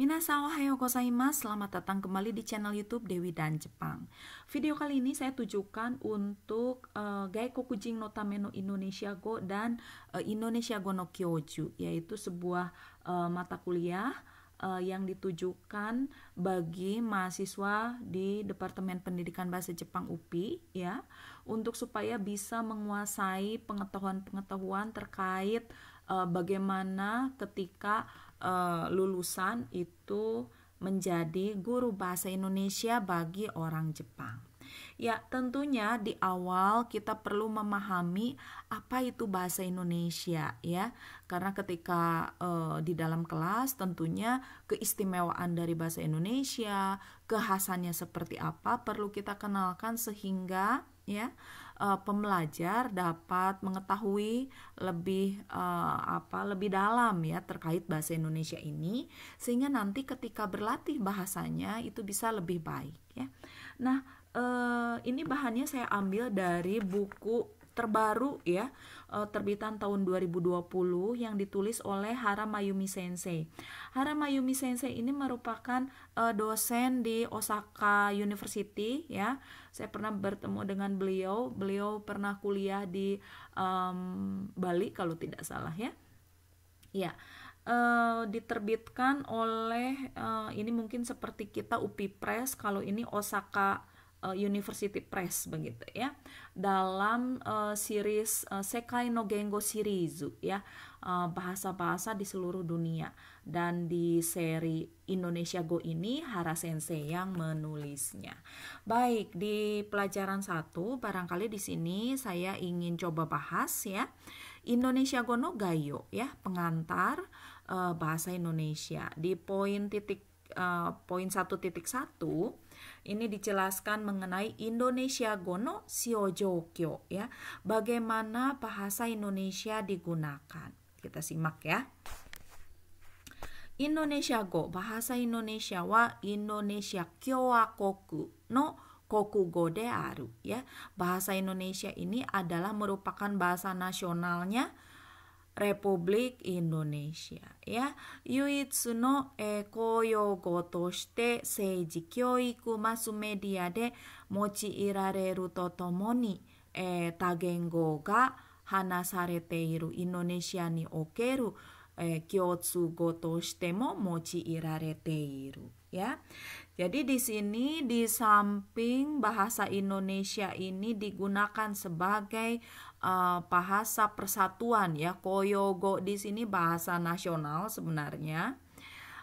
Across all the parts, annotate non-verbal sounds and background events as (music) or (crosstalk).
Minasao hayo gozaimasu, selamat datang kembali di channel YouTube Dewi dan Jepang. Video kali ini saya tujukan untuk uh, kujing nota menu Indonesia Go dan uh, Indonesia Go no Kyoju, yaitu sebuah uh, mata kuliah uh, yang ditujukan bagi mahasiswa di Departemen Pendidikan Bahasa Jepang UPI ya, untuk supaya bisa menguasai pengetahuan-pengetahuan terkait bagaimana ketika uh, lulusan itu menjadi guru bahasa Indonesia bagi orang Jepang. Ya, tentunya di awal kita perlu memahami apa itu bahasa Indonesia ya. Karena ketika e, di dalam kelas tentunya keistimewaan dari bahasa Indonesia, kehasannya seperti apa perlu kita kenalkan sehingga ya uh, eh, pemelajar dapat mengetahui lebih uh, apa lebih dalam ya terkait bahasa Indonesia ini sehingga nanti ketika berlatih bahasanya itu bisa lebih baik ya. Nah, uh, ini bahannya saya ambil dari buku terbaru ya eh, terbitan tahun 2020 yang ditulis oleh Hara Mayumi Sensei. Hara Mayumi Sensei ini merupakan eh, dosen di Osaka University ya. Saya pernah bertemu dengan beliau. Beliau pernah kuliah di um, Bali kalau tidak salah ya. Ya. Uh, diterbitkan oleh uh, ini mungkin seperti kita UPI Press kalau ini Osaka Eh, University Press begitu ya dalam uh, series uh, Sekai no Gengo Shirizu ya bahasa-bahasa uh, di seluruh dunia dan di seri Indonesia Go ini Hara Sensei yang menulisnya. Baik, di pelajaran satu barangkali di sini saya ingin coba bahas ya Indonesia Go no Gayo ya pengantar uh, bahasa Indonesia di poin titik uh, poin satu titik satu ini dijelaskan mengenai Indonesia Gono Siojokyo ya. Bagaimana bahasa Indonesia digunakan. Kita simak ya. Indonesia go bahasa Indonesia wa Indonesia Kyoakoku no kokugo de aru ya. Bahasa Indonesia ini adalah merupakan bahasa nasionalnya Republik Indonesia ya Yuitsu no koyogo toshite seiji kyoiku masu media de mochi irareru to ni e eh, tagengo ga iru Indonesia ni okeru e eh, mochi iru ya. Jadi di sini di samping bahasa Indonesia ini digunakan sebagai uh, bahasa persatuan ya koyogo di sini bahasa nasional sebenarnya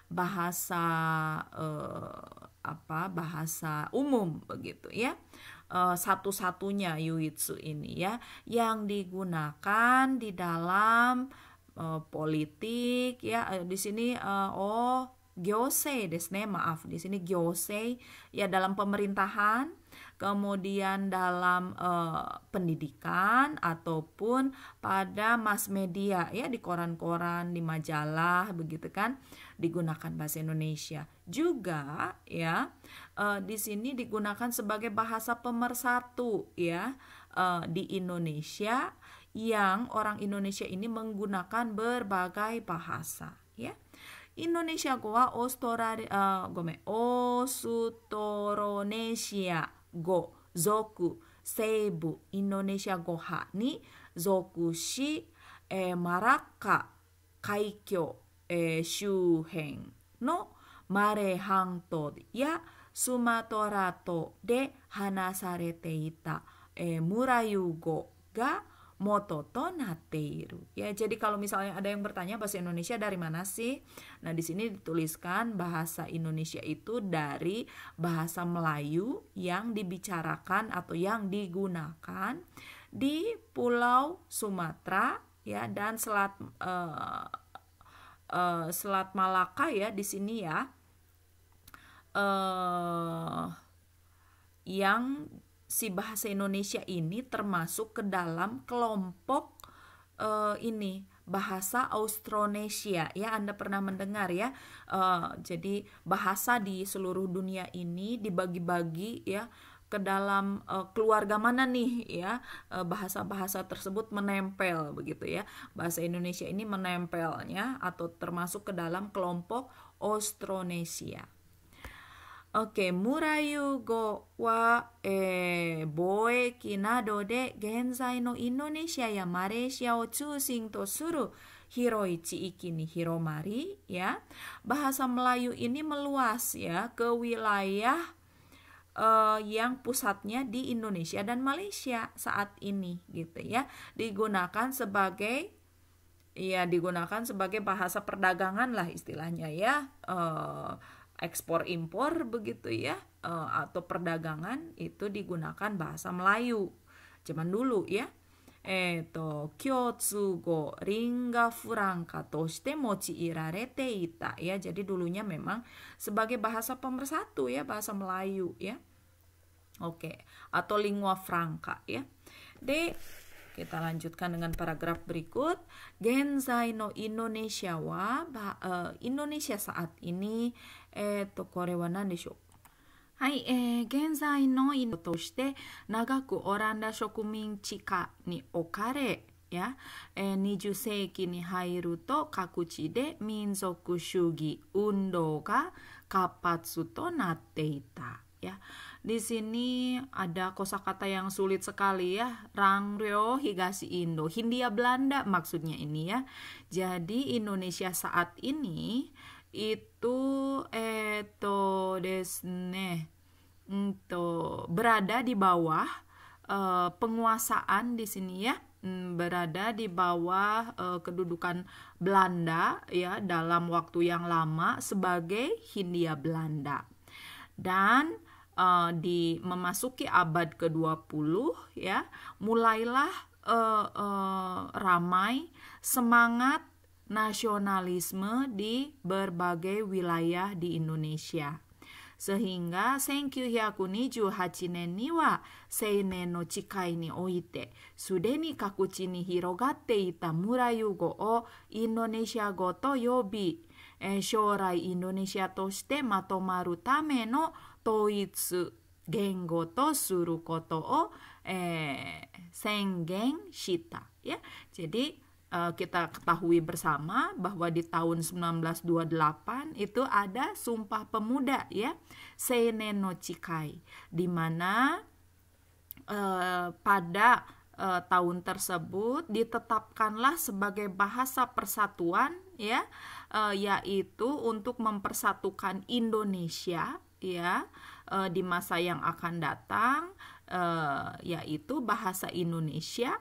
bahasa uh, apa bahasa umum begitu ya uh, satu-satunya yuitsu ini ya yang digunakan di dalam uh, politik ya uh, di sini uh, oh gyosei desne maaf di sini gyosei ya dalam pemerintahan kemudian dalam uh, pendidikan ataupun pada mass media ya di koran-koran, di majalah begitu kan digunakan bahasa Indonesia. Juga ya uh, di sini digunakan sebagai bahasa pemersatu ya uh, di Indonesia yang orang Indonesia ini menggunakan berbagai bahasa ya. Indonesia goa ostorare uh, gome osutoronesia 語、族西部、インドネシア語派に属し、えー、マラッカ海峡、えー、周辺のマレー半島やスマトラ島で話されていた、えー、ムラユ語が mototo nateiru. Ya, jadi kalau misalnya ada yang bertanya bahasa Indonesia dari mana sih? Nah, di sini dituliskan bahasa Indonesia itu dari bahasa Melayu yang dibicarakan atau yang digunakan di Pulau Sumatera ya dan Selat uh, uh, Selat Malaka ya di sini ya. Uh, yang si bahasa Indonesia ini termasuk ke dalam kelompok uh, ini bahasa Austronesia ya Anda pernah mendengar ya uh, jadi bahasa di seluruh dunia ini dibagi-bagi ya ke dalam uh, keluarga mana nih ya bahasa-bahasa uh, tersebut menempel begitu ya bahasa Indonesia ini menempelnya atau termasuk ke dalam kelompok Austronesia Oke, okay, murayu go wa eh, boeki nado de genzai Indonesia ya Malaysia o chushin to suru hiroichi iki ni hiromari ya. Bahasa Melayu ini meluas ya ke wilayah uh, yang pusatnya di Indonesia dan Malaysia saat ini gitu ya digunakan sebagai ya digunakan sebagai bahasa perdagangan lah istilahnya ya uh, ekspor impor begitu ya eh, atau perdagangan itu digunakan bahasa Melayu zaman dulu ya. Eto kyotsugo go ringa furanka toshite irarete ita ya. Jadi dulunya memang sebagai bahasa pemersatu ya, bahasa Melayu ya. Oke, atau lingua franca ya. D kita lanjutkan dengan paragraf berikut. Genzai no Indonesia wa eh, Indonesia saat ini えっ、ー、と、これは何でしょうはい、えー、現在のインドとして長くオランダ植民地下に置かれや、えー、20世紀に入ると各地で民族主義運動が活発となっていたや。Di sini ada kosakata yang sulit sekali ya, Rangryo Higashi Indo, Hindia Belanda maksudnya ini ya. Jadi Indonesia saat ini itu eto desne ento berada di bawah uh, penguasaan di sini ya hmm, berada di bawah uh, kedudukan Belanda ya dalam waktu yang lama sebagai Hindia Belanda dan uh, di memasuki abad ke-20 ya mulailah uh, uh, ramai semangat nasionalisme di berbagai wilayah di Indonesia. Sehingga senkyu hiakuniju hachinen ni wa seinen no chikai ni oite sude ni kakuchi ni hirogatte ita murayugo o Indonesia go e, to yobi Indonesia matomaru toitsu, suru koto o, e, ya, Jadi Eh, kita ketahui bersama bahwa di tahun 1928 itu ada Sumpah Pemuda ya, Seinen Chikai, di mana uh, pada uh, tahun tersebut ditetapkanlah sebagai bahasa persatuan ya, uh, yaitu untuk mempersatukan Indonesia ya di masa yang akan datang yaitu bahasa Indonesia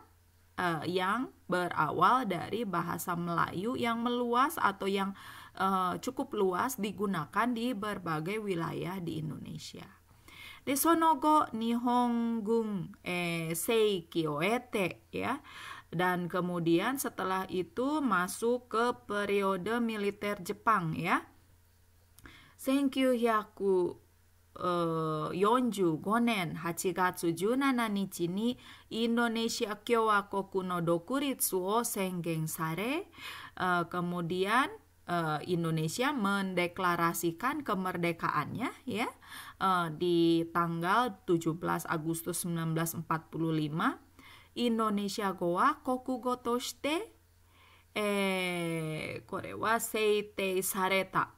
uh, yang berawal dari bahasa Melayu yang meluas atau yang uh, cukup luas digunakan di berbagai wilayah di Indonesia. Desonogo, sonogo nihongung eh, seikioete ya. Dan kemudian setelah itu masuk ke periode militer Jepang ya. Senkyu hyaku Uh, 45年8月17日にインドネシア共和国の独立を宣言され、uh, kemudian uh, Indonesia mendeklarasikan kemerdekaannya ya uh, di tanggal 17 Agustus 1945 Indonesia Goa Kokugo Gotoshite eh, Korewa Seite Sareta.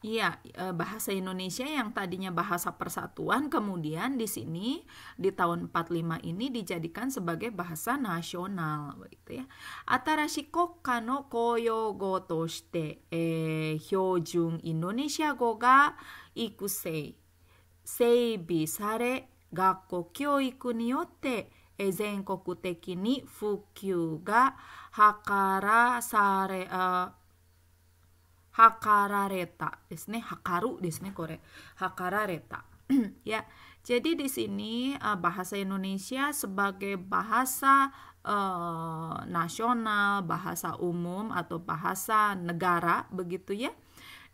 Iya, e, bahasa Indonesia yang tadinya bahasa persatuan kemudian di sini di tahun 45 ini dijadikan sebagai bahasa nasional begitu ya. Atarashi kano koyo go toshite eh, hyojun Indonesia go ga ikusei seibi sare gakko kyoiku ni yotte uh, hakarareta sini hakaru di sini kore hakarareta (clears throat) ya jadi di sini uh, bahasa Indonesia sebagai bahasa uh, nasional bahasa umum atau bahasa negara begitu ya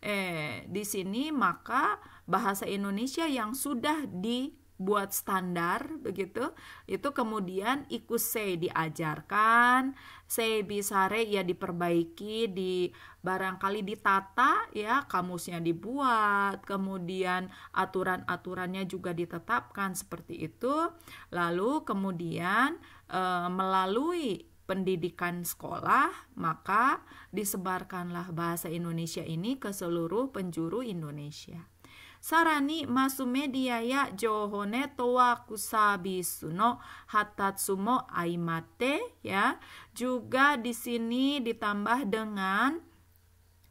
eh di sini maka bahasa Indonesia yang sudah di buat standar begitu itu kemudian ikut ikuse diajarkan se bisare ya diperbaiki di barangkali ditata ya kamusnya dibuat kemudian aturan-aturannya juga ditetapkan seperti itu lalu kemudian e, melalui pendidikan sekolah, maka disebarkanlah bahasa Indonesia ini ke seluruh penjuru Indonesia media ya, ya juga di sini ditambah dengan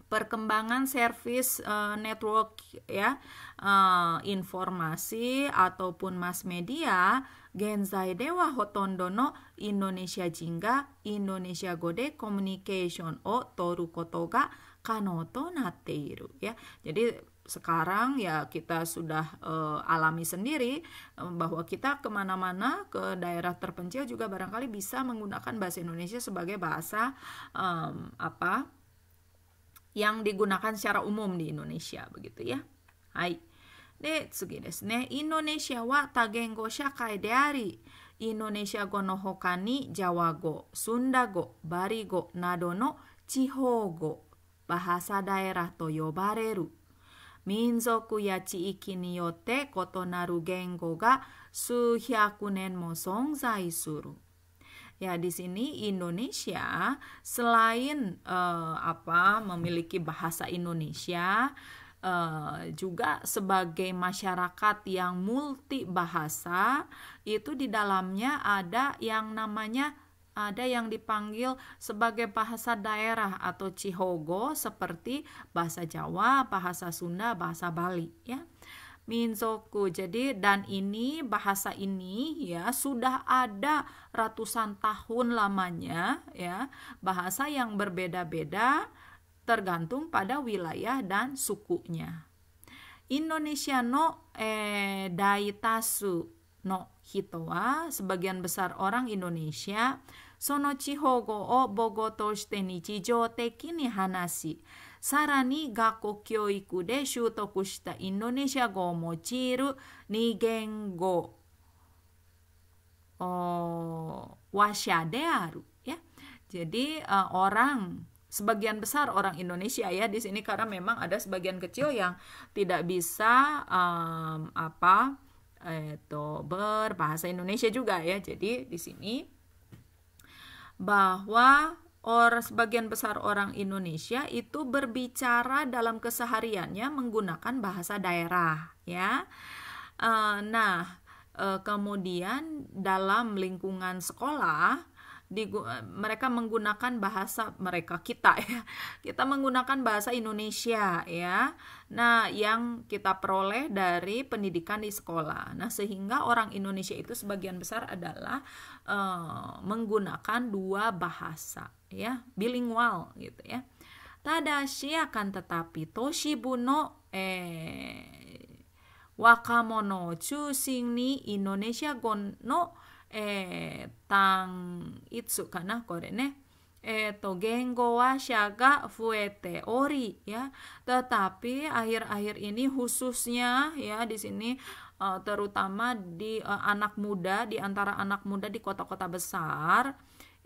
perkembangan service uh, network ya uh, informasi ataupun mass media Genzai dewa hotondo no Indonesia jingga Indonesia gode communication o toru koto ga kano to natte iru ya. Jadi sekarang ya kita sudah uh, alami sendiri um, bahwa kita kemana-mana ke daerah terpencil juga barangkali bisa menggunakan bahasa Indonesia sebagai bahasa um, apa yang digunakan secara umum di Indonesia begitu ya. Hai. Indonesia Indonesia wa Bari go bahasa daerah と呼ばれる民族や地域によって異なる言語が数百年も存在する。Ya di sini Indonesia selain uh, apa memiliki bahasa Indonesia uh, juga sebagai masyarakat yang multi bahasa itu di dalamnya ada yang namanya ada yang dipanggil sebagai bahasa daerah atau cihogo seperti bahasa Jawa, bahasa Sunda, bahasa Bali ya. Minzoku. Jadi dan ini bahasa ini ya sudah ada ratusan tahun lamanya ya. Bahasa yang berbeda-beda tergantung pada wilayah dan sukunya. Indonesia no eh, daitasu no hitowa sebagian besar orang Indonesia その地方語を母語として日常的に話し、さらに学校教育で習得したインドネシア語を用いる二言語話者である。Ya. Jadi uh, orang sebagian besar orang Indonesia ya di sini karena memang ada sebagian kecil yang tidak bisa um, apa itu berbahasa Indonesia juga ya. Jadi di sini bahwa or sebagian besar orang Indonesia itu berbicara dalam kesehariannya menggunakan bahasa daerah ya uh, nah uh, kemudian dalam lingkungan sekolah di mereka menggunakan bahasa mereka kita (laughs) ya. Kita menggunakan bahasa Indonesia ya. Nah, yang kita peroleh dari pendidikan di sekolah. Nah, sehingga orang Indonesia itu sebagian besar adalah uh, menggunakan dua bahasa ya, bilingual gitu ya. Tadashi akan tetapi Toshibu no eh, wakamono chusing ni Indonesia gon えー、単一かなこれね。えー、to gengo wa syaga fuete ori ya. Tetapi akhir-akhir ini khususnya ya di sini uh, terutama di uh, anak muda di antara anak muda di kota-kota besar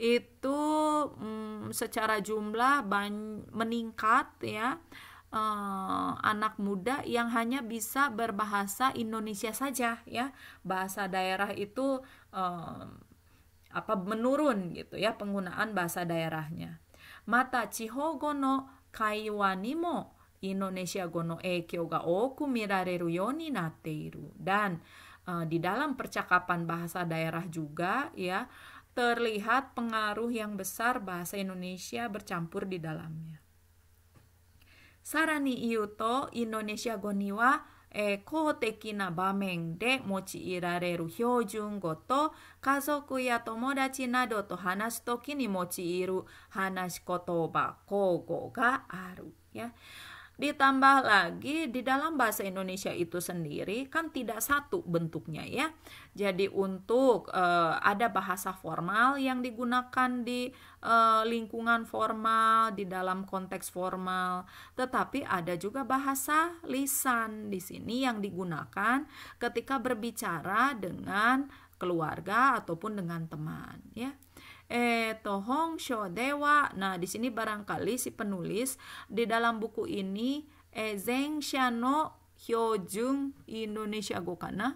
itu um, secara jumlah meningkat ya uh, anak muda yang hanya bisa berbahasa Indonesia saja ya. Bahasa daerah itu um, apa menurun gitu ya penggunaan bahasa daerahnya. Mata chihogo no kaiwa ni mo Indonesia go no eikyo ga oku mirareru yoni nateiru Dan uh, di dalam percakapan bahasa daerah juga ya terlihat pengaruh yang besar bahasa Indonesia bercampur di dalamnya. Sarani iuto Indonesia goniwa えー、公的な場面で用いられる標準語と家族や友達などと話す時に用いる話し言葉、口語がある。Ditambah lagi di dalam bahasa Indonesia itu sendiri kan tidak satu bentuknya ya. Jadi untuk e, ada bahasa formal yang digunakan di e, lingkungan formal, di dalam konteks formal, tetapi ada juga bahasa lisan di sini yang digunakan ketika berbicara dengan keluarga ataupun dengan teman ya eh tohong sho dewa. Nah, di sini barangkali si penulis di dalam buku ini eh zeng shano hyojung Indonesia gokana. kana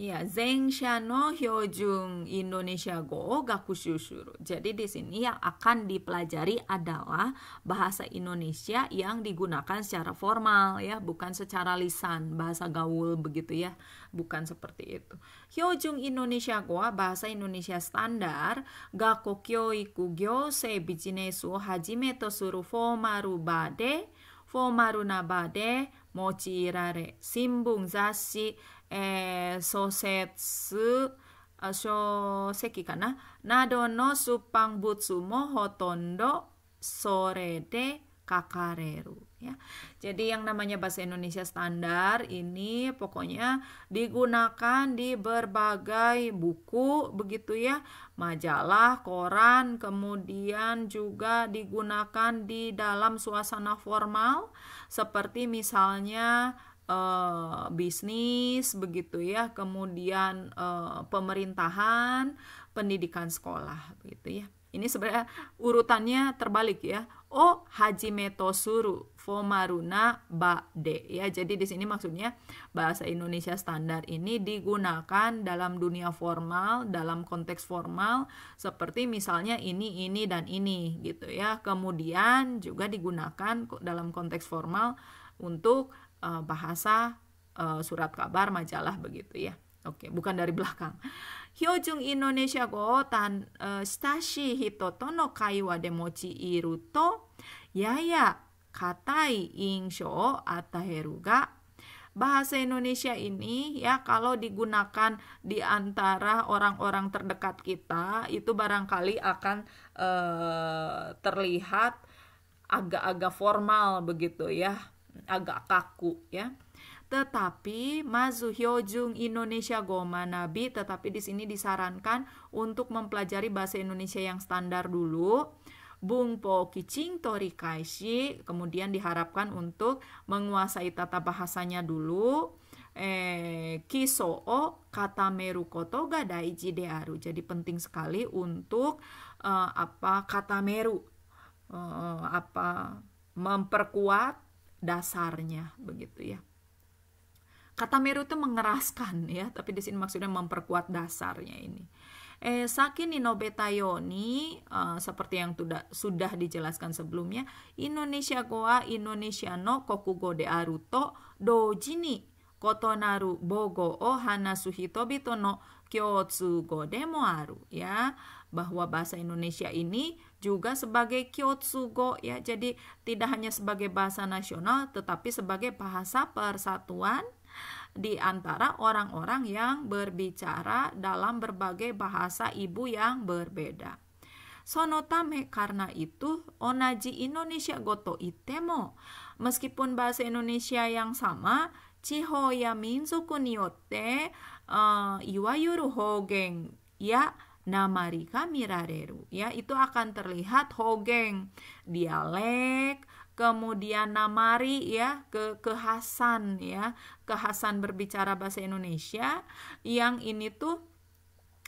Iya, Zeng Zengshano Hyojung Indonesia Go Gakushushuru. Jadi di sini yang akan dipelajari adalah bahasa Indonesia yang digunakan secara formal ya, bukan secara lisan, bahasa gaul begitu ya, bukan seperti itu. Hyojung Indonesia Go bahasa Indonesia standar Gakokyo Ikugyo Se Bijinesu Hajime to Suru Formaru Bade Formaru Nabade Mochirare Simbung Zashi えー、小説、書籍かな、などの出版物もほとんどそれで書かれる. Ya. Jadi yang namanya bahasa Indonesia standar ini pokoknya digunakan di berbagai buku begitu ya, majalah, koran, kemudian juga digunakan di dalam suasana formal seperti misalnya Eh, bisnis begitu ya, kemudian uh, pemerintahan, pendidikan sekolah begitu ya. Ini sebenarnya urutannya terbalik ya. O oh, Hajime Tosuru Fomaruna Bade ya. Jadi di sini maksudnya bahasa Indonesia standar ini digunakan dalam dunia formal, dalam konteks formal seperti misalnya ini, ini dan ini gitu ya. Kemudian juga digunakan dalam konteks formal untuk uh, bahasa uh, surat kabar, majalah begitu ya. Oke, bukan dari belakang. Hyojung Indonesia go tan uh, eh, stashi hito to no kaiwa de mochi iru to yaya katai insho ataheru ga bahasa Indonesia ini ya kalau digunakan di antara orang-orang terdekat kita itu barangkali akan uh, terlihat agak-agak formal begitu ya agak kaku ya. Tetapi Mazu Hyojung Indonesia Goma Nabi tetapi di sini disarankan untuk mempelajari bahasa Indonesia yang standar dulu. Bung Po Kicing Tori Kaishi kemudian diharapkan untuk menguasai tata bahasanya dulu eh, kiso o kata meru koto daiji dearu. Jadi penting sekali untuk eh, apa kata meru eh, apa memperkuat dasarnya begitu ya. Kata Meru itu mengeraskan ya, tapi di sini maksudnya memperkuat dasarnya ini. Eh, Sakin Inobetayoni, uh, eh, seperti yang tuda, sudah dijelaskan sebelumnya, Indonesia Goa Indonesia no Kokugo de Aruto Dojini Kotonaru Bogo o Hanasuhitobito no Kyotsu demo aru ya bahwa bahasa Indonesia ini juga sebagai kyotsugo ya. Jadi tidak hanya sebagai bahasa nasional tetapi sebagai bahasa persatuan di antara orang-orang yang berbicara dalam berbagai bahasa ibu yang berbeda. Sonotame karena itu onaji Indonesia goto itemo. Meskipun bahasa Indonesia yang sama, chiho ya minzuku niyotte uh, eh, iwayuru hogen ya namari kamirareru ya itu akan terlihat hogeng dialek kemudian namari ya ke kehasan ya kehasan berbicara bahasa Indonesia yang ini tuh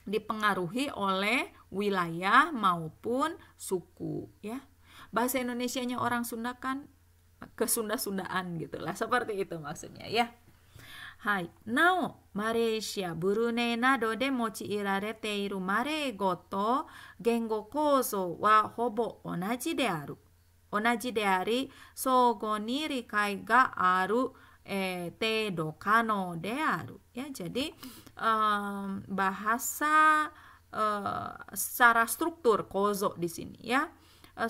dipengaruhi oleh wilayah maupun suku ya bahasa Indonesianya orang Sunda kan kesunda-sundaan gitulah seperti itu maksudnya ya はい。なお、マレーシア、ブルネイなどで用いられているマレー語と言語構造はほぼ同じである。同じであり、相互に理解がある、えー、程度可能である。や、a jadi, u サ bahasa uh, secara s Eh,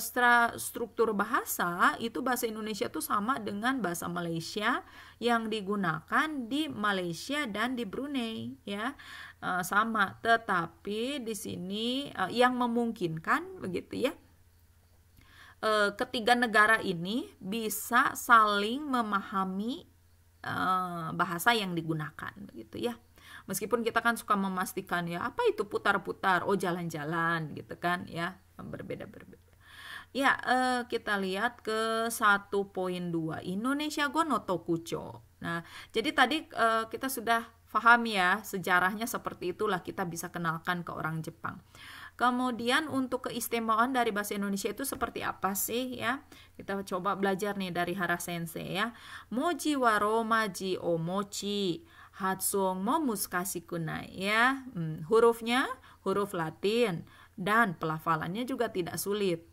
struktur bahasa itu bahasa Indonesia itu sama dengan bahasa Malaysia yang digunakan di Malaysia dan di Brunei ya eh, sama tetapi di sini eh, yang memungkinkan begitu ya ketiga negara ini bisa saling memahami bahasa yang digunakan begitu ya meskipun kita kan suka memastikan ya apa itu putar-putar oh jalan-jalan gitu kan ya berbeda beda Ya, eh, kita lihat ke 1.2 Indonesia Gono Tokucho. Nah, jadi tadi eh, kita sudah paham ya sejarahnya seperti itulah kita bisa kenalkan ke orang Jepang. Kemudian untuk keistimewaan dari bahasa Indonesia itu seperti apa sih ya? Kita coba belajar nih dari Hara Sensei ya. Moji wa romaji o mochi hatsuong mo kunai ya. Hmm, hurufnya huruf Latin dan pelafalannya juga tidak sulit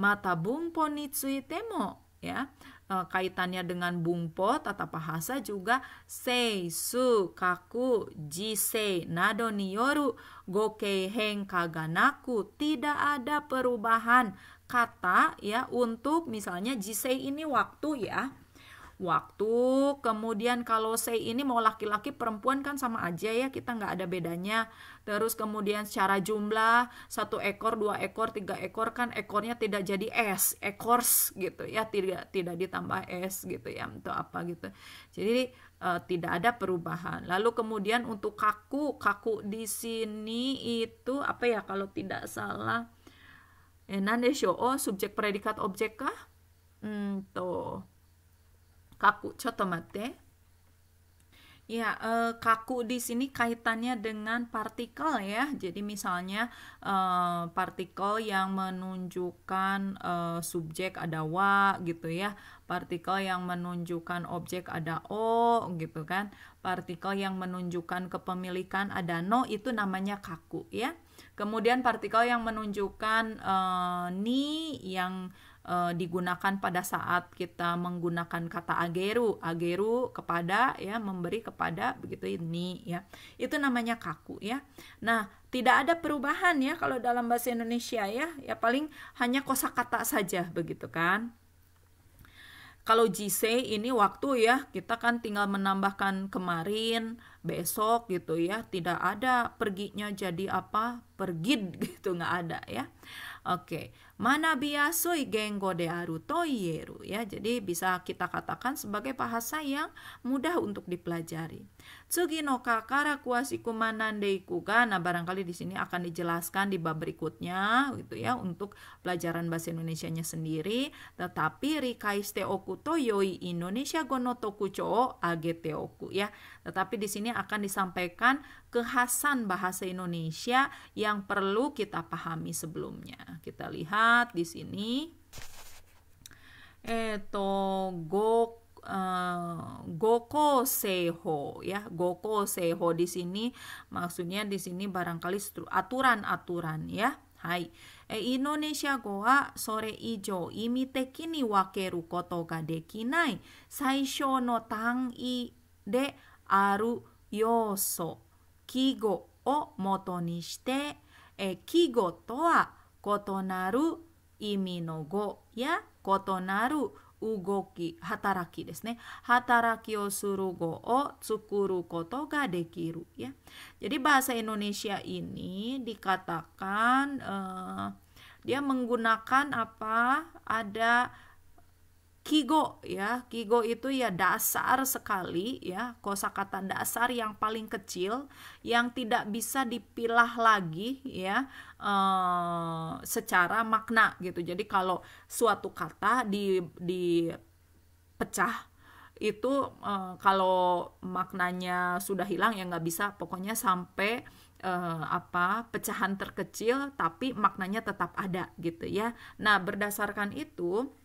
mata bungpo nitsui temo ya e, kaitannya dengan bungpo tata bahasa juga sei su kaku jisei nado niyoru gokeihen kaganaku tidak ada perubahan kata ya untuk misalnya jisei ini waktu ya waktu kemudian kalau sei ini mau laki-laki perempuan kan sama aja ya kita nggak ada bedanya terus kemudian secara jumlah satu ekor dua ekor tiga ekor kan ekornya tidak jadi s ekors gitu ya tidak tidak ditambah s gitu ya untuk apa gitu jadi e, tidak ada perubahan lalu kemudian untuk kaku kaku di sini itu apa ya kalau tidak salah eh, show oh subjek predikat objek kah hmm, tuh kaku mate Ya, eh, kaku di sini kaitannya dengan partikel ya. Jadi misalnya eh, partikel yang menunjukkan eh, subjek ada wa gitu ya. Partikel yang menunjukkan objek ada o gitu kan. Partikel yang menunjukkan kepemilikan ada no itu namanya kaku ya. Kemudian partikel yang menunjukkan eh, ni yang uh, digunakan pada saat kita menggunakan kata ageru ageru kepada ya memberi kepada begitu ini ya itu namanya kaku ya nah tidak ada perubahan ya kalau dalam bahasa Indonesia ya ya paling hanya kosakata saja begitu kan kalau jise ini waktu ya kita kan tinggal menambahkan kemarin besok gitu ya tidak ada perginya jadi apa pergi (laughs) gitu nggak ada ya oke Manabiyasui gengo de aru toyeru ya. Jadi bisa kita katakan sebagai bahasa yang mudah untuk dipelajari. Tsugi no kakara kuasiku manandeiku ga. Nah, barangkali di sini akan dijelaskan di bab berikutnya gitu ya untuk pelajaran bahasa Indonesianya sendiri. Tetapi rikaiste oku to yoi Indonesia gono tokucho agete oku ya. Tetapi di sini akan disampaikan kekhasan bahasa Indonesia yang perlu kita pahami sebelumnya. Kita lihat di sini. Eto gok uh, eh, goko seho ya goko seho di sini maksudnya di sini barangkali aturan-aturan ya hai e, Indonesia Goa sore ijo imi tekini wakeru koto ga dekinai saisho no i de aru yoso kigo o moto ni shite e, kigo to wa kotonaru imi no go ya kotonaru ugoki hataraki desu hataraki o suru o tsukuru koto ga dekiru ya jadi bahasa Indonesia ini dikatakan uh, dia menggunakan apa ada Kigo ya, Kigo itu ya dasar sekali ya, kosakata dasar yang paling kecil yang tidak bisa dipilah lagi ya eh, secara makna gitu. Jadi kalau suatu kata di di pecah itu eh, kalau maknanya sudah hilang ya nggak bisa pokoknya sampai eh, apa pecahan terkecil tapi maknanya tetap ada gitu ya. Nah, berdasarkan itu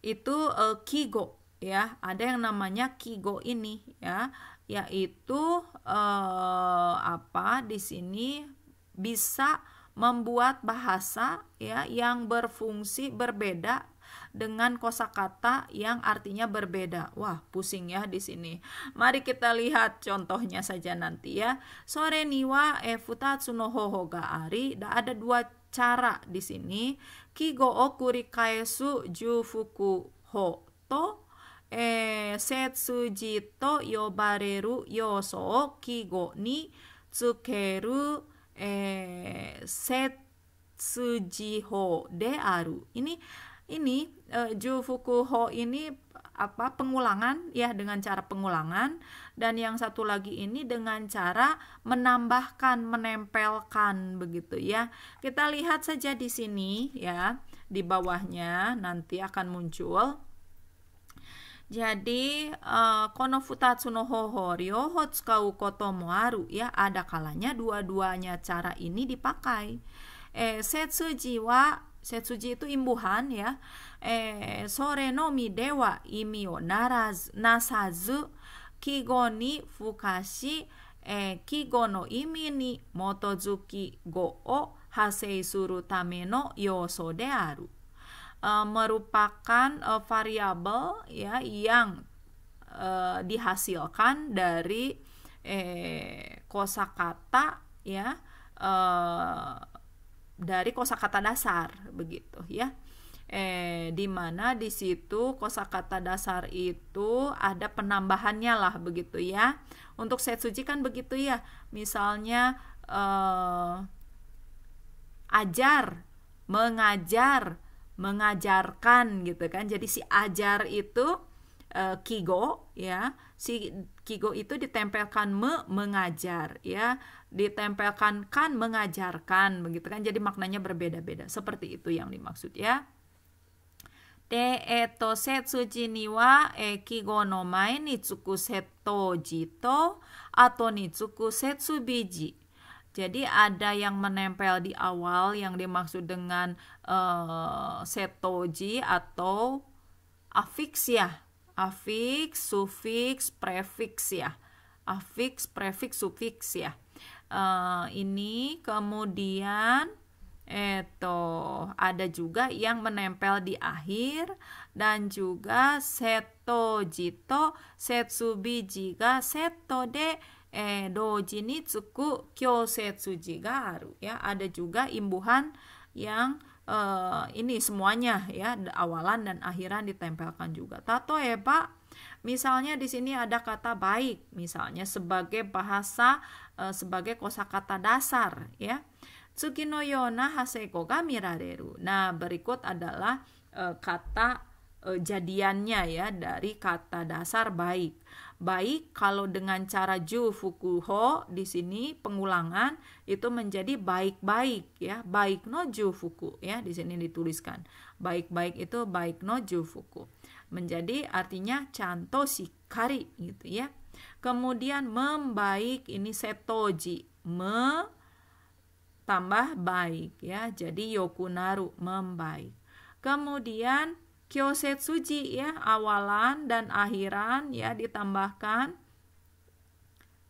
itu uh, Kigo ya ada yang namanya Kigo ini ya yaitu eh, apa di sini bisa membuat bahasa ya yang berfungsi berbeda dengan kosakata yang artinya berbeda. Wah, pusing ya di sini. Mari kita lihat contohnya saja nanti ya. Sore niwa e futatsu no hoho ga ari. Ada dua cara di sini 季語を繰り返す重複法と、えー、接字と呼ばれる要素を季語につける、えー、接字法である。Ini ini uh, j u f ini apa pengulangan ya dengan cara pengulangan dan yang satu lagi ini dengan cara menambahkan menempelkan begitu ya kita lihat saja di sini ya di bawahnya nanti akan muncul jadi eh, kono futatsu no hoho ryo hotsukau koto moaru ya ada kalanya dua-duanya cara ini dipakai. Eh setsuji wa Setsuji itu imbuhan ya. Eh, sore no mi dewa imi o naraz, nasazu kigo ni fukashi eh, kigo no imi ni motozuki go o hasei suru tame no yoso de aru. Uh, merupakan uh, variabel ya yang uh, dihasilkan dari eh, kosakata ya uh, dari kosakata dasar begitu ya eh di mana di situ kosakata dasar itu ada penambahannya lah begitu ya. Untuk setsuji kan begitu ya. Misalnya eh, ajar, mengajar, mengajarkan gitu kan. Jadi si ajar itu eh, kigo ya. Si kigo itu ditempelkan me mengajar ya ditempelkan kan mengajarkan begitu kan jadi maknanya berbeda-beda seperti itu yang dimaksud ya de eto setsuji ni wa kigo no mai ni tsuku setoji to atau ni tsuku setsu biji jadi ada yang menempel di awal yang dimaksud dengan uh, eh, setoji atau afiks ya afiks sufix prefix ya afiks prefix sufix ya uh, ini kemudian eto eh, ada juga yang menempel di akhir dan juga seto jito setsubi jiga seto de eh, doji ni tsuku setsu jiga aru ya ada juga imbuhan yang eh, ini semuanya ya awalan dan akhiran ditempelkan juga tato eba Misalnya di sini ada kata baik, misalnya sebagai bahasa eh, sebagai kosakata dasar, ya. Tsuki yona haseko ga mirareru. Nah, berikut adalah eh, kata eh, jadiannya ya dari kata dasar baik. Baik kalau dengan cara ju fukuho di sini pengulangan itu menjadi baik-baik ya. Baik no ju fuku ya di sini dituliskan. Baik-baik itu baik no ju fuku menjadi artinya canto sikari gitu ya. Kemudian membaik ini setoji, me tambah baik ya. Jadi yokunaru membaik. Kemudian kyosetsuji ya awalan dan akhiran ya ditambahkan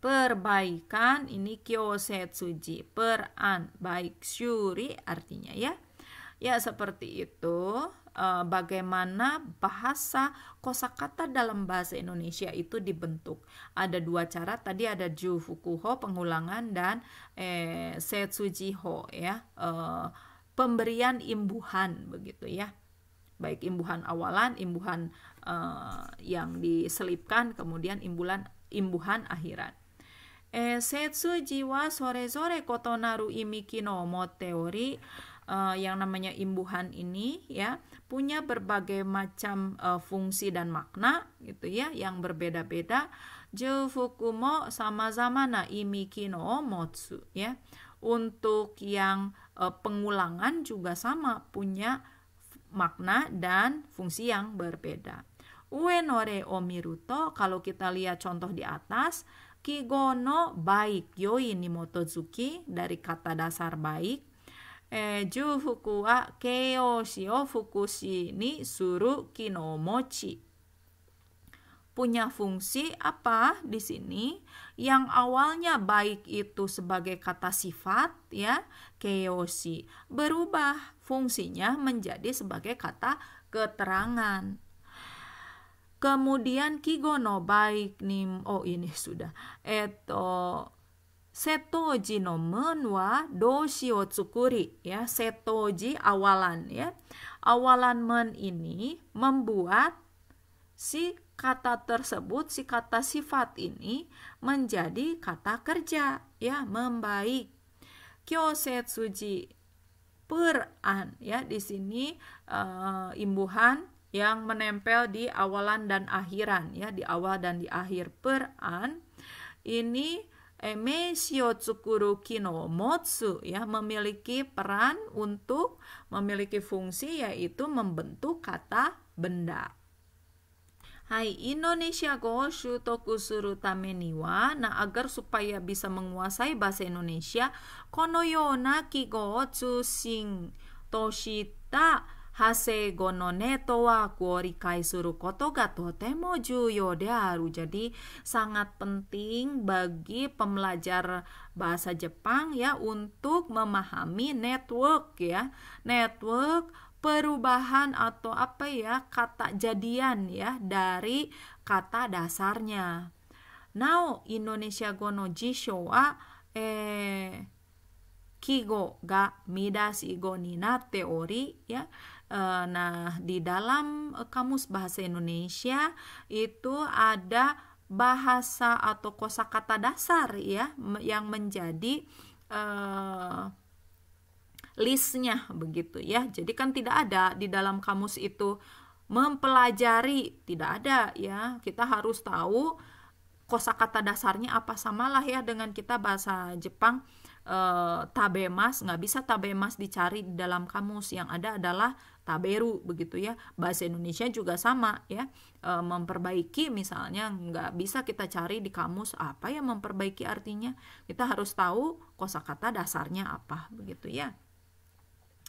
perbaikan ini kyosetsuji peran baik syuri artinya ya. Ya seperti itu Eh, bagaimana bahasa kosakata dalam bahasa Indonesia itu dibentuk. Ada dua cara, tadi ada jufukuho pengulangan dan eh, setsujiho ya, eh, pemberian imbuhan begitu ya. Baik imbuhan awalan, imbuhan eh, yang diselipkan, kemudian imbulan imbuhan akhiran. Eh, setsujiwa sore-sore kotonaru imiki no moteori teori uh, yang namanya imbuhan ini ya punya berbagai macam uh, fungsi dan makna gitu ya yang berbeda-beda. Jufuku mo sama-sama na imiki motsu ya. Untuk yang uh, pengulangan juga sama punya makna dan fungsi yang berbeda. Uenore omiruto kalau kita lihat contoh di atas Kigono baik yoi ni motozuki dari kata dasar baik Eh, punya fungsi apa di sini yang awalnya baik itu sebagai kata sifat ya keosi berubah fungsinya menjadi sebagai kata keterangan kemudian kigono baik nim oh ini sudah eto setoji no men wa doshi o tsukuri ya setoji awalan ya awalan men ini membuat si kata tersebut si kata sifat ini menjadi kata kerja ya membaik kyo per peran ya di sini uh, imbuhan yang menempel di awalan dan akhiran ya di awal dan di akhir peran ini Emesio eh, Tsukuruki tsukuru kino motsu ya memiliki peran untuk memiliki fungsi yaitu membentuk kata benda. Hai Indonesia go shutoku suru tame wa nah agar supaya bisa menguasai bahasa Indonesia kono yo na kigo tsushin toshita hase gonone to wa kai suru koto ga tote mo juyo dearu. Jadi sangat penting bagi pembelajar bahasa Jepang ya untuk memahami network ya. Network perubahan atau apa ya kata jadian ya dari kata dasarnya. Now Indonesia gono jisho wa eh kigo ga midasi go ni natte ori ya Eh, nah, di dalam eh, kamus bahasa Indonesia itu ada bahasa atau kosakata dasar ya yang menjadi uh, listnya begitu ya. Jadi kan tidak ada di dalam kamus itu mempelajari tidak ada ya. Kita harus tahu kosakata dasarnya apa samalah ya dengan kita bahasa Jepang uh, tabemas nggak bisa tabemas dicari di dalam kamus yang ada adalah Taberu begitu ya. Bahasa Indonesia juga sama ya. E, memperbaiki misalnya nggak bisa kita cari di kamus apa ya memperbaiki artinya. Kita harus tahu kosakata dasarnya apa begitu ya.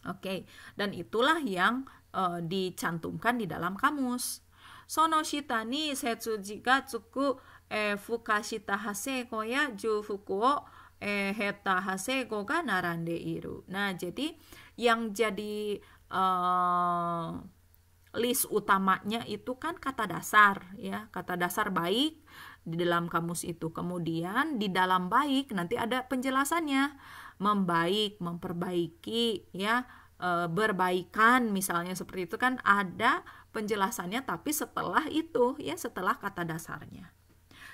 Oke, dan itulah yang e, dicantumkan di dalam kamus. Sono shitani setsu jika tsuku e, fukashita haseko ya jufuku o e, heta hase koga narande iru. Nah, jadi yang jadi Eh, list utamanya itu kan kata dasar ya kata dasar baik di dalam kamus itu kemudian di dalam baik nanti ada penjelasannya membaik memperbaiki ya e, berbaikan misalnya seperti itu kan ada penjelasannya tapi setelah itu ya setelah kata dasarnya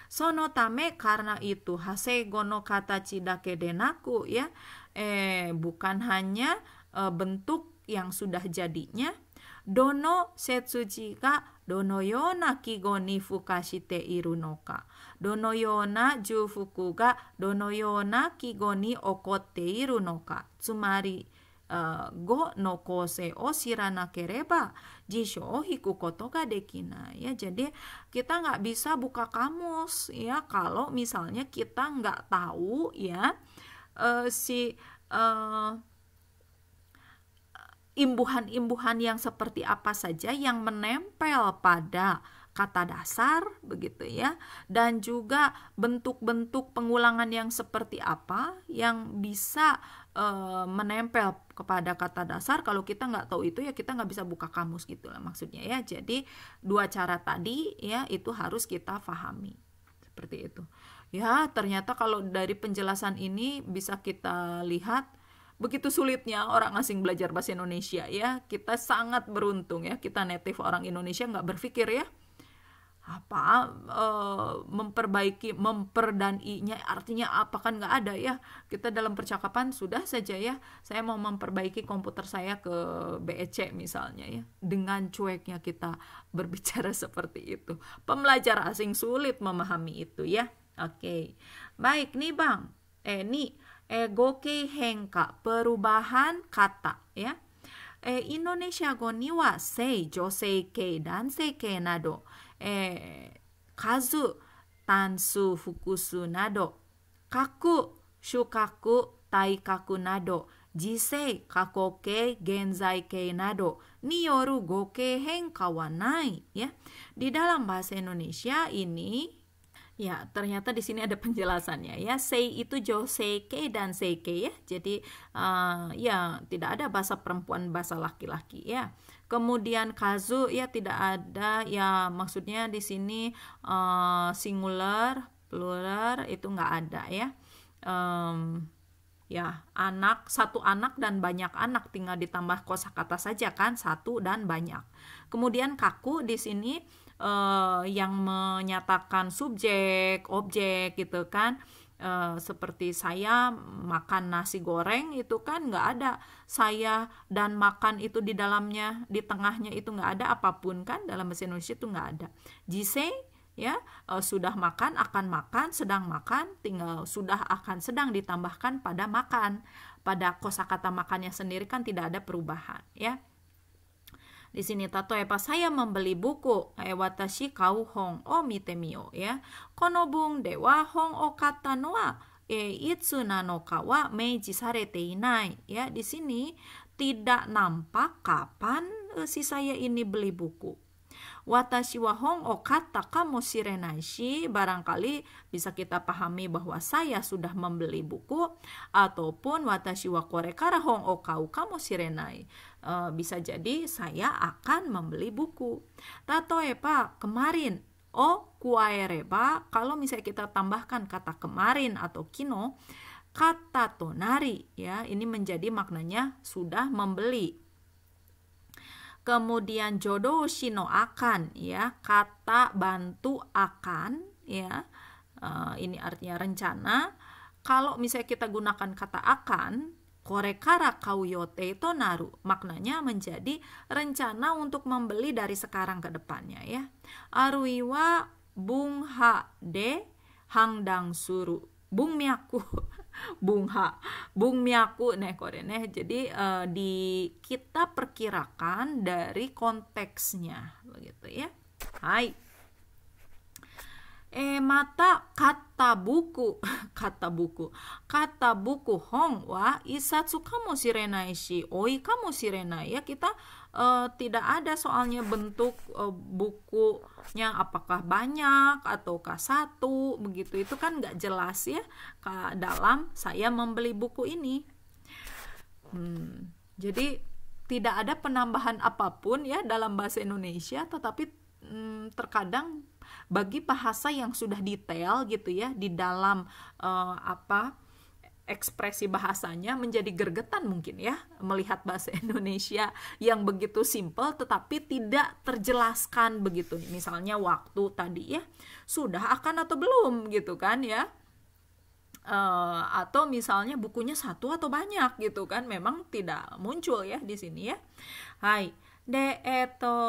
sonotame karena itu hasegono kata cidake denaku ya eh bukan hanya e, bentuk yang sudah jadinya dono setsuji ka dono yona kigo ni fukashite iru no ka dono yona jufuku ga dono yona kigo ni okotte iru no ka tsumari uh, go no kose o kereba jisho o hiku koto ga dekina ya jadi kita nggak bisa buka kamus ya kalau misalnya kita nggak tahu ya uh, si uh, imbuhan-imbuhan yang seperti apa saja yang menempel pada kata dasar begitu ya dan juga bentuk-bentuk pengulangan yang seperti apa yang bisa e, menempel kepada kata dasar kalau kita nggak tahu itu ya kita nggak bisa buka kamus gitu lah maksudnya ya jadi dua cara tadi ya itu harus kita fahami seperti itu ya ternyata kalau dari penjelasan ini bisa kita lihat begitu sulitnya orang asing belajar bahasa Indonesia ya kita sangat beruntung ya kita native orang Indonesia nggak berpikir ya apa e, memperbaiki memper dan i-nya artinya apa kan nggak ada ya kita dalam percakapan sudah saja ya saya mau memperbaiki komputer saya ke BEC misalnya ya dengan cueknya kita berbicara (laughs) seperti itu pembelajar asing sulit memahami itu ya oke okay. baik nih bang eh nih Egoke henka perubahan kata ya. e, Indonesia go ni wa sei, josei kei, dansei kei nado, e, kazu, tansu, fukusu nado, kaku, shukaku, taikaku nado, jisei, kakoke, genzai kei nado, ni yoru gokei henka wa nai ya. Di dalam bahasa Indonesia ini Ya, ternyata di sini ada penjelasannya ya. Sei itu joseke dan seke ya. Jadi uh, ya tidak ada bahasa perempuan, bahasa laki-laki ya. Kemudian kazu ya tidak ada ya maksudnya di sini uh, singular, plural itu nggak ada ya. Um, ya anak satu anak dan banyak anak tinggal ditambah kosakata saja kan satu dan banyak. Kemudian kaku di sini uh, yang menyatakan subjek, objek gitu kan. Uh, seperti saya makan nasi goreng itu kan nggak ada saya dan makan itu di dalamnya di tengahnya itu nggak ada apapun kan dalam bahasa Indonesia itu nggak ada jise ya uh, sudah makan akan makan sedang makan tinggal sudah akan sedang ditambahkan pada makan pada kosakata makannya sendiri kan tidak ada perubahan ya di sini tato tatoeba saya membeli buku. Eh, watashi kau hong o mitemio ya. Kono bun de wa hong o kata no wa e itsu nano ka wa meiji sarete inai ya. Di sini tidak nampak kapan e, si saya ini beli buku. Watashi wa hong o kata kamu shirenaishi barangkali bisa kita pahami bahwa saya sudah membeli buku ataupun watashi wa kore kara hong o kau kamu shirenai E, bisa jadi saya akan membeli buku. Tato ya, pak kemarin o oh, kuaereba kalau misalnya kita tambahkan kata kemarin atau kino kata tonari ya ini menjadi maknanya sudah membeli kemudian jodo shino akan ya kata bantu akan ya uh, ini artinya rencana kalau misalnya kita gunakan kata akan korekara kauyote itu naru maknanya menjadi rencana untuk membeli dari sekarang ke depannya ya aruiwa bung ha de hangdang suru bung miaku (laughs) bung ha bung miaku neh kore jadi uh, di kita perkirakan dari konteksnya begitu ya hai eh mata kata kata kata buku (laughs) buku buku Hong kamu kamu Oi wa ya kita uh, tidak ada soalnya bentuk uh, bukunya apakah banyak ataukah satu begitu itu kan nggak jelas ya ke dalam saya membeli buku ini. Hmm, jadi tidak ada penambahan apapun ya dalam bahasa Indonesia, tetapi hmm, terkadang bagi bahasa yang sudah detail gitu ya di dalam uh, apa ekspresi bahasanya menjadi gergetan mungkin ya melihat bahasa (laughs) Indonesia yang begitu simple tetapi tidak terjelaskan begitu misalnya waktu tadi ya sudah akan atau belum gitu kan ya uh, atau misalnya bukunya satu atau banyak gitu kan memang tidak muncul ya di sini ya hai de eto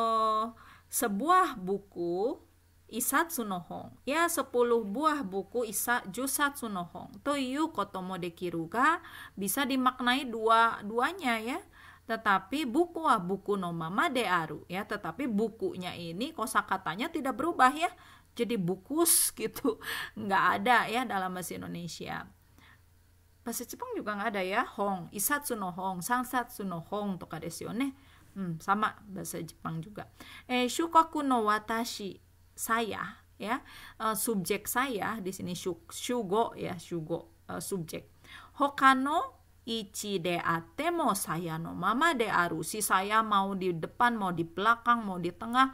sebuah buku Isatsu no Hon. Ya, sepuluh buah buku Isa Jusatsu no Hon. Toyu Kotomo Dekiru ga bisa dimaknai dua duanya ya. Tetapi buku wa buku no mama de aru ya, tetapi bukunya ini kosakatanya tidak berubah ya. Jadi bukus (laughs) gitu. nggak ada ya dalam bahasa Indonesia. Bahasa Jepang juga nggak ada ya. Hong, Isatsu no Hong, Sangsatsu no Hong to Hmm, sama bahasa Jepang juga. Eh, shukaku no watashi saya ya uh, subjek saya di sini shugo ya shugo uh, subjek hokano ichi de atemo saya no mama de aru si saya mau di depan mau di belakang mau di tengah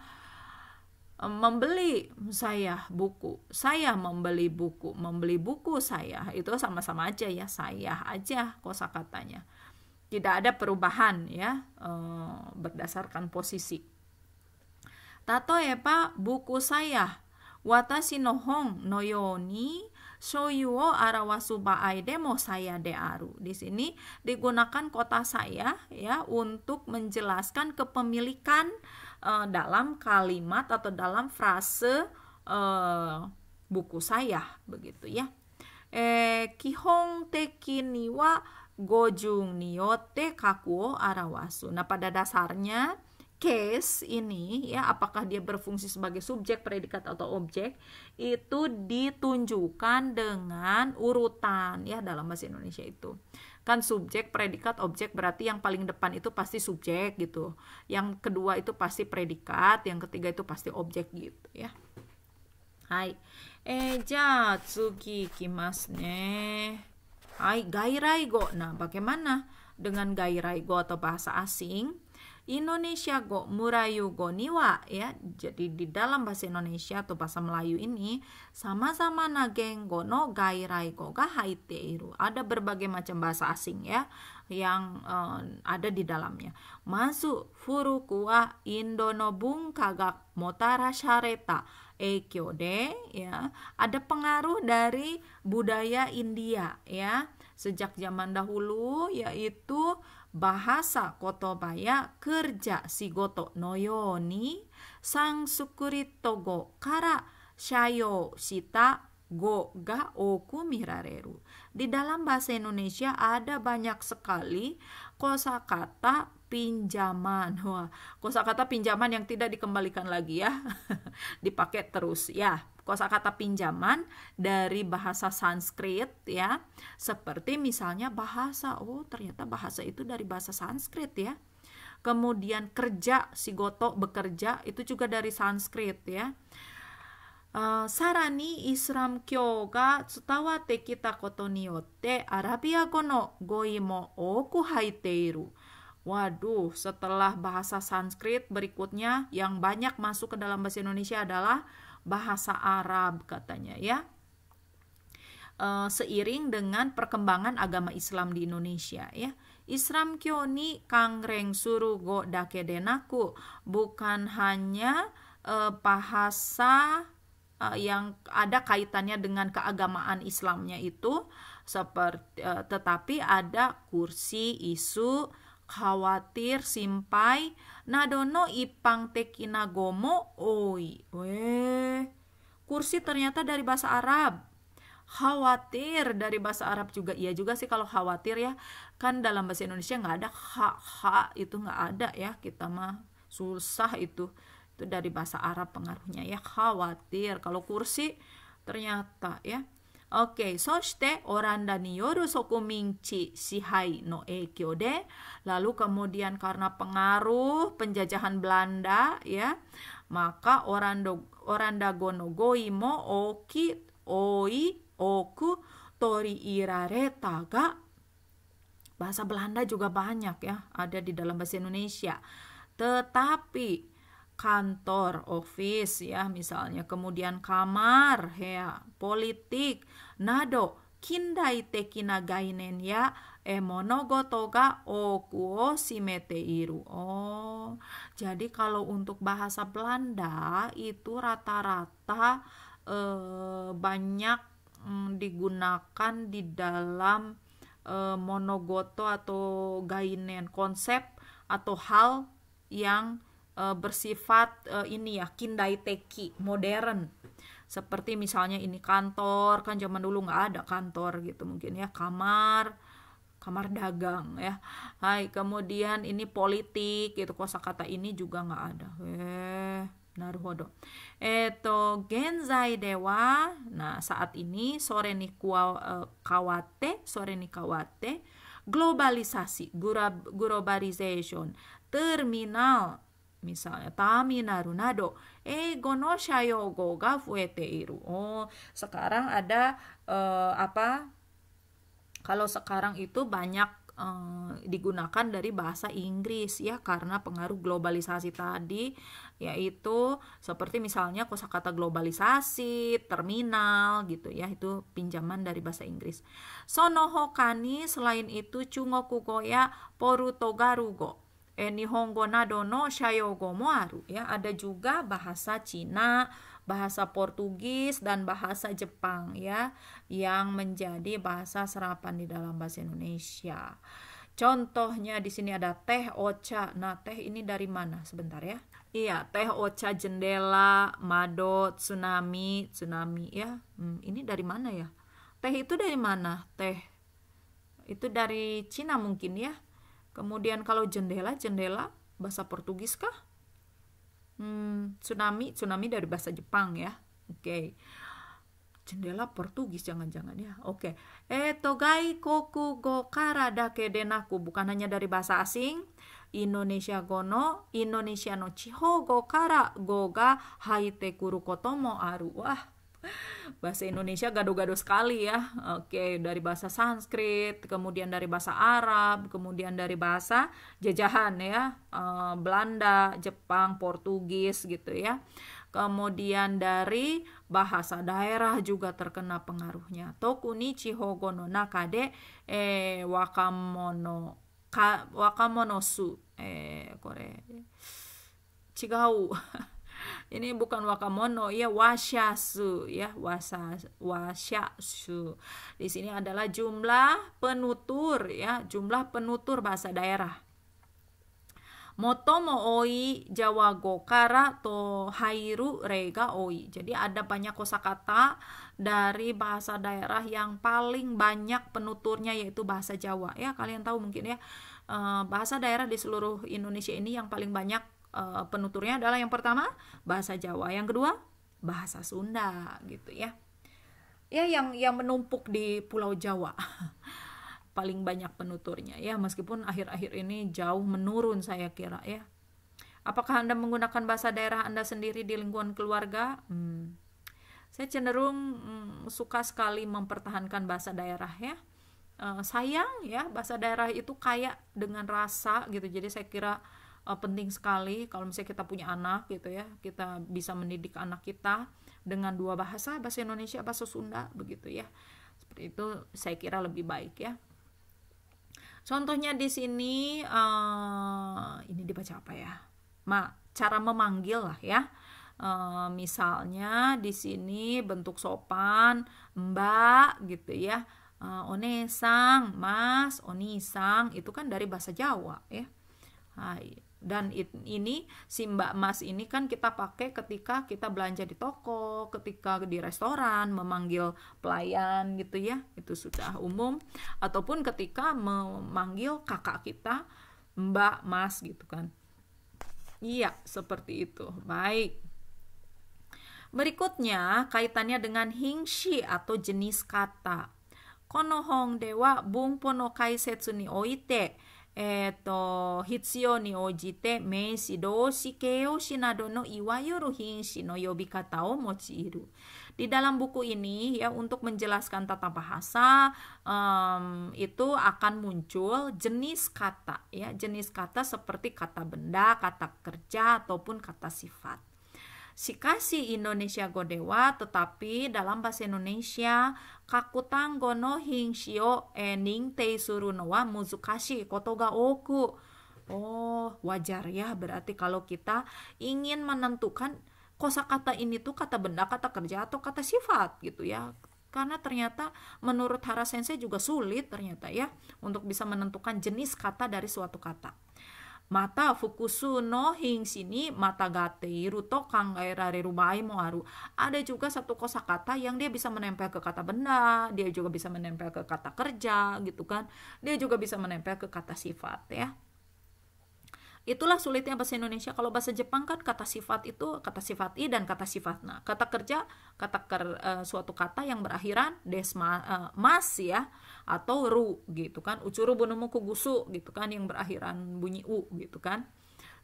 eh, membeli saya buku saya membeli buku membeli buku saya itu sama-sama aja ya saya aja kosakatanya tidak ada perubahan ya berdasarkan posisi Tato epa buku saya arawasu demo saya de aru. Di sini digunakan kota saya ya untuk menjelaskan kepemilikan uh, dalam kalimat atau dalam frase uh, buku saya begitu ya. Eh, kihong teki niwa gojung niyote kaku arawasu. Nah pada dasarnya case ini ya apakah dia berfungsi sebagai subjek, predikat atau objek itu ditunjukkan dengan urutan ya dalam bahasa Indonesia itu. Kan subjek, predikat, objek berarti yang paling depan itu pasti subjek gitu. Yang kedua itu pasti predikat, yang ketiga itu pasti objek gitu ya. Hai. Eh, Tsuki Kimasne, kimasu Hai, gairai go. Nah, bagaimana dengan gairai go atau bahasa asing? Indonesia go Murayu go niwa ya. Jadi di dalam bahasa Indonesia atau bahasa Melayu ini sama-sama nageng go no gairai go ga haite iru. Ada berbagai macam bahasa asing ya yang uh, ada di dalamnya. masuk furuku wa Indo no ga motara syareta ekyode de ya. Ada pengaruh dari budaya India ya sejak zaman dahulu yaitu bahasa koto kotobaya kerja si no yoni sang sukurito go kara shayo shita go ga oku mirareru. Di dalam bahasa Indonesia ada banyak sekali kosakata pinjaman. Wah, kosakata pinjaman yang tidak dikembalikan lagi ya. (laughs) Dipakai terus ya kosakata pinjaman dari bahasa Sanskrit ya. Seperti misalnya bahasa, oh ternyata bahasa itu dari bahasa Sanskrit ya. Kemudian kerja, si goto bekerja itu juga dari Sanskrit ya. Uh, Waduh, setelah bahasa Sanskrit berikutnya yang banyak masuk ke dalam bahasa Indonesia adalah bahasa Arab katanya ya. e, seiring dengan perkembangan agama Islam di Indonesia ya. Islam kioni Kangreng Surugo Dakedenaku bukan hanya e, bahasa e, yang ada kaitannya dengan keagamaan Islamnya itu seperti tetapi ada kursi isu khawatir simpai nadono ipang tekina gomo, oi weh kursi ternyata dari bahasa Arab khawatir dari bahasa Arab juga iya juga sih kalau khawatir ya kan dalam bahasa Indonesia nggak ada ha ha itu nggak ada ya kita mah susah itu itu dari bahasa Arab pengaruhnya ya khawatir kalau kursi ternyata ya lalu kemudian karena pengaruh penjajahan Belanda ya, maka Orando Oranda gono goimo oki oi oku tori Irare ga bahasa Belanda juga banyak ya, ada di dalam bahasa Indonesia. Tetapi kantor, office ya misalnya, kemudian kamar, ya, politik, nado, kindai tekina gainen ya emonogoto ga okuo shimete iru. Oh, jadi kalau untuk bahasa Belanda itu rata-rata eh, banyak mm, digunakan di dalam eh, monogoto atau gainen konsep atau hal yang uh, bersifat uh, ini ya kindai teki modern seperti misalnya ini kantor kan zaman dulu nggak ada kantor gitu mungkin ya kamar kamar dagang ya hai kemudian ini politik gitu kosakata ini juga nggak ada eh naruhodo eto genzai dewa nah saat ini sore ni eh, kawate, sore ni kawate, globalisasi, globalization, terminal, misalnya Tamina Runado eh no shayogo ga fuete iru oh sekarang ada uh, apa kalau sekarang itu banyak eh, digunakan dari bahasa Inggris ya karena pengaruh globalisasi tadi yaitu seperti misalnya kosakata globalisasi, terminal gitu ya itu pinjaman dari bahasa Inggris. Sonohokani selain itu chungoku goya porutogarugo eh, Nihongo nado no shayogo mo aru ya ada juga bahasa Cina bahasa Portugis dan bahasa Jepang ya yang menjadi bahasa serapan di dalam bahasa Indonesia contohnya di sini ada teh ocha nah teh ini dari mana sebentar ya Iya, teh ocha jendela, mado, tsunami, tsunami ya. Hmm, ini dari mana ya? Teh itu dari mana? Teh itu dari Cina mungkin ya. Kemudian kalau jendela, jendela bahasa Portugis kah? Hmm, tsunami, tsunami dari bahasa Jepang ya. Oke. Okay. Jendela Portugis jangan-jangan ya. Oke. Okay. Eh togai koku go kara dake denaku bukan hanya dari bahasa asing. Indonesia gono, Indonesia no chiho go kara go ga haite kuru kotomo aru. Wah, bahasa Indonesia gado-gado sekali ya. Oke, dari bahasa Sanskrit, kemudian dari bahasa Arab, kemudian dari bahasa jajahan ya, e, Belanda, Jepang, Portugis gitu ya. Kemudian dari bahasa daerah juga terkena pengaruhnya. Tokuni chihogo no nakade e, wakamono ka, wakamono su eh, kore. Cigau. (laughs) Ini bukan wakamono, ya wasyasu ya, wasa wasyasu. Di sini adalah jumlah penutur ya, jumlah penutur bahasa daerah. Motomo oi jawa gokara to hairu rega oi. Jadi ada banyak kosakata dari bahasa daerah yang paling banyak penuturnya yaitu bahasa Jawa. Ya, kalian tahu mungkin ya eh, bahasa daerah di seluruh Indonesia ini yang paling banyak Eh, penuturnya adalah yang pertama bahasa Jawa, yang kedua bahasa Sunda gitu ya. Ya yang yang menumpuk di Pulau Jawa. (laughs) paling banyak penuturnya ya meskipun akhir-akhir ini jauh menurun saya kira ya apakah anda menggunakan bahasa daerah anda sendiri di lingkungan keluarga hmm, saya cenderung hmm, suka sekali mempertahankan bahasa daerah ya eh, sayang ya bahasa daerah itu kaya dengan rasa gitu jadi saya kira uh, penting sekali kalau misalnya kita punya anak gitu ya kita bisa mendidik anak kita dengan dua bahasa bahasa Indonesia bahasa Sunda begitu ya seperti itu saya kira lebih baik ya contohnya di sini uh, ini dibaca apa ya ma cara memanggil lah ya Uh, misalnya di sini bentuk sopan Mbak gitu ya. Uh, onesang, Mas, Onisang itu kan dari bahasa Jawa ya. Hai, dan ini si Mbak Mas ini kan kita pakai ketika kita belanja di toko, ketika di restoran memanggil pelayan gitu ya, itu sudah umum ataupun ketika memanggil kakak kita Mbak Mas gitu kan. Iya, seperti itu. Baik. Berikutnya kaitannya dengan hingshi atau jenis kata. Konohong dewa bung ponokai setsuni oite えっ、ー、と、必要に応じて名詞、動詞、形容詞などのいわゆる品詞の呼び方を用いる. Eh, Di dalam buku ini ya untuk menjelaskan tata bahasa um, itu akan muncul jenis kata ya jenis kata seperti kata benda, kata kerja ataupun kata sifat. Si kasih Indonesia Godewa tetapi dalam bahasa Indonesia no ening tei muzukashi oku. Oh, wajar ya. Berarti kalau kita ingin menentukan kosakata ini tuh kata benda, kata kerja atau kata sifat gitu ya. Karena ternyata menurut Hara Sensei juga sulit ternyata ya untuk bisa menentukan jenis kata dari suatu kata mata fukusu no hing sini mata gatei ruto kangaira rerumai mo aru. Ada juga satu kosakata yang dia bisa menempel ke kata benda, dia juga bisa menempel ke kata kerja gitu kan. Dia juga bisa menempel ke kata sifat ya. Itulah sulitnya bahasa Indonesia. Kalau bahasa Jepang kan kata sifat itu kata sifat i dan kata sifat na. Kata kerja kata ker, uh, suatu kata yang berakhiran desma uh, eh, mas ya atau ru gitu kan. Ucuru bunumu kugusu gitu kan yang berakhiran bunyi u gitu kan.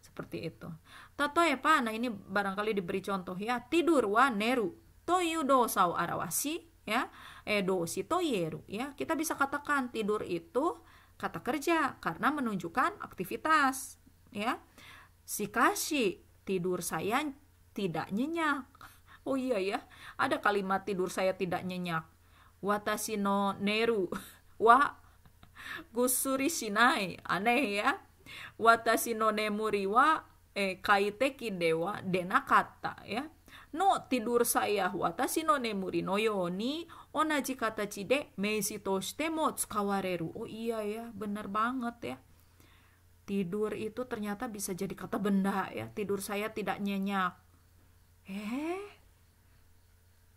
Seperti itu. Tato ya pak. Nah ini barangkali diberi contoh ya. Tidur wa neru toyu dosau arawasi ya. Edo eh, si toyeru ya. Kita bisa katakan tidur itu kata kerja karena menunjukkan aktivitas ya si kasih tidur saya tidak nyenyak (laughs) oh iya ya ada kalimat tidur saya tidak nyenyak watashi no neru (laughs) wa gusuri shinai aneh ya watashi no nemuri wa eh, kaiteki dewa denakata ya no tidur saya watashi no nemuri no yoni onaji katachi de meisi toshite mo tsukawareru oh iya ya benar banget ya tidur itu ternyata bisa jadi kata benda ya tidur saya tidak nyenyak eh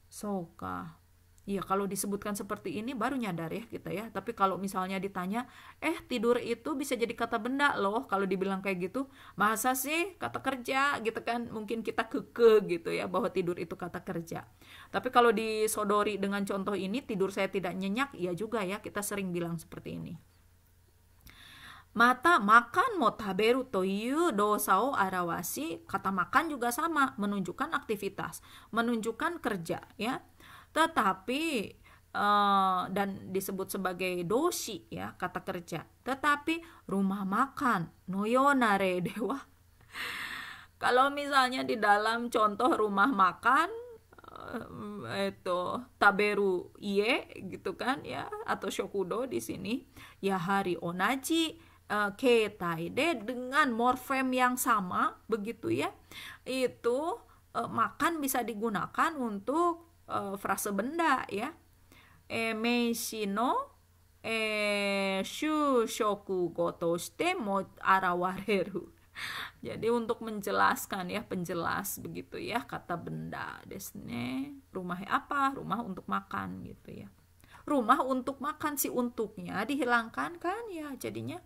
soka Iya kalau disebutkan seperti ini baru nyadar ya kita ya tapi kalau misalnya ditanya eh tidur itu bisa jadi kata benda loh kalau dibilang kayak gitu masa sih kata kerja gitu kan mungkin kita keke gitu ya bahwa tidur itu kata kerja tapi kalau disodori dengan contoh ini tidur saya tidak nyenyak Iya juga ya kita sering bilang seperti ini Mata makan taberu dosa arawasi kata makan juga sama, menunjukkan aktivitas, menunjukkan kerja, ya. Tetapi uh, dan disebut sebagai dosi ya, kata kerja. Tetapi rumah makan, noyonare dewa. (laughs) Kalau misalnya di dalam contoh rumah makan eh, itu taberu iye gitu kan ya atau shokudo di sini ya hari onaji uh, eh, ketaide dengan morfem yang sama begitu ya itu uh, makan bisa digunakan untuk uh, frase benda ya e shushoku go mo arawareru (laughs) jadi untuk menjelaskan ya penjelas begitu ya kata benda desne rumah apa rumah untuk makan gitu ya rumah untuk makan si untuknya dihilangkan kan ya jadinya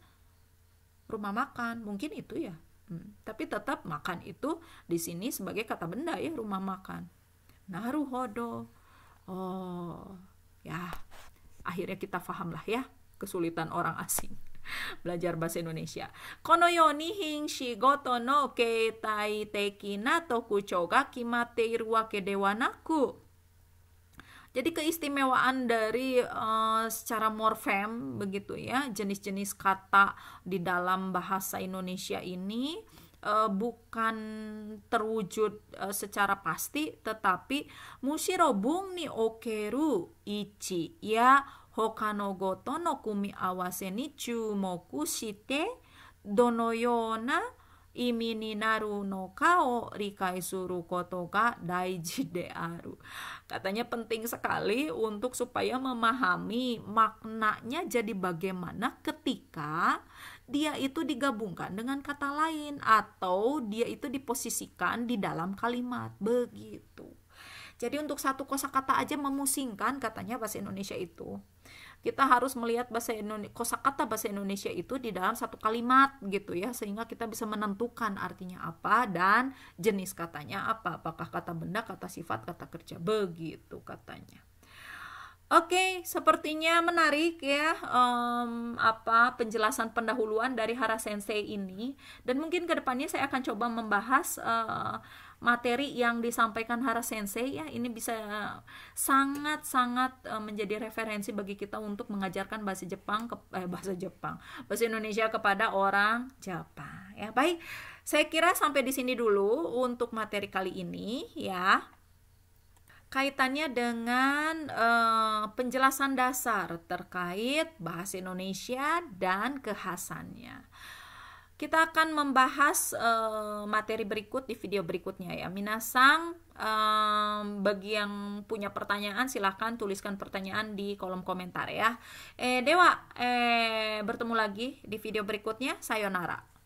rumah makan mungkin itu ya hmm. tapi tetap makan itu di sini sebagai kata benda ya rumah makan naruhodo oh ya akhirnya kita paham lah ya kesulitan orang (laughs) asing belajar bahasa Indonesia. Kono yoni hing shigoto no keitai teki na toku choga kimate iru wake jadi keistimewaan dari uh, secara morfem begitu ya, jenis-jenis kata di dalam bahasa Indonesia ini uh, bukan terwujud uh, secara pasti tetapi musirobung ni okeru ichi ya hokanogoto no kumi awase ni chumoku shite dono yona rikai suru koto ka daiji dearu. Katanya penting sekali untuk supaya memahami maknanya jadi bagaimana ketika dia itu digabungkan dengan kata lain atau dia itu diposisikan di dalam kalimat begitu. Jadi untuk satu kosakata aja memusingkan katanya bahasa Indonesia itu kita harus melihat bahasa Indonesia kosakata bahasa Indonesia itu di dalam satu kalimat gitu ya sehingga kita bisa menentukan artinya apa dan jenis katanya apa apakah kata benda kata sifat kata kerja begitu katanya Oke, okay, sepertinya menarik ya um, apa penjelasan pendahuluan dari Hara Sensei ini dan mungkin kedepannya saya akan coba membahas uh, materi yang disampaikan Hara Sensei ya ini bisa sangat-sangat eh, eh, menjadi referensi bagi kita untuk mengajarkan bahasa Jepang ke eh, bahasa Jepang bahasa Indonesia kepada orang Jepang ya baik saya kira sampai di sini dulu untuk materi kali ini ya kaitannya dengan eh, penjelasan dasar terkait bahasa Indonesia dan kehasannya. Kita akan membahas uh, materi berikut di video berikutnya ya. Minasang, um, bagi yang punya pertanyaan silahkan tuliskan pertanyaan di kolom komentar ya. Eh Dewa, eh bertemu lagi di video berikutnya. Sayonara.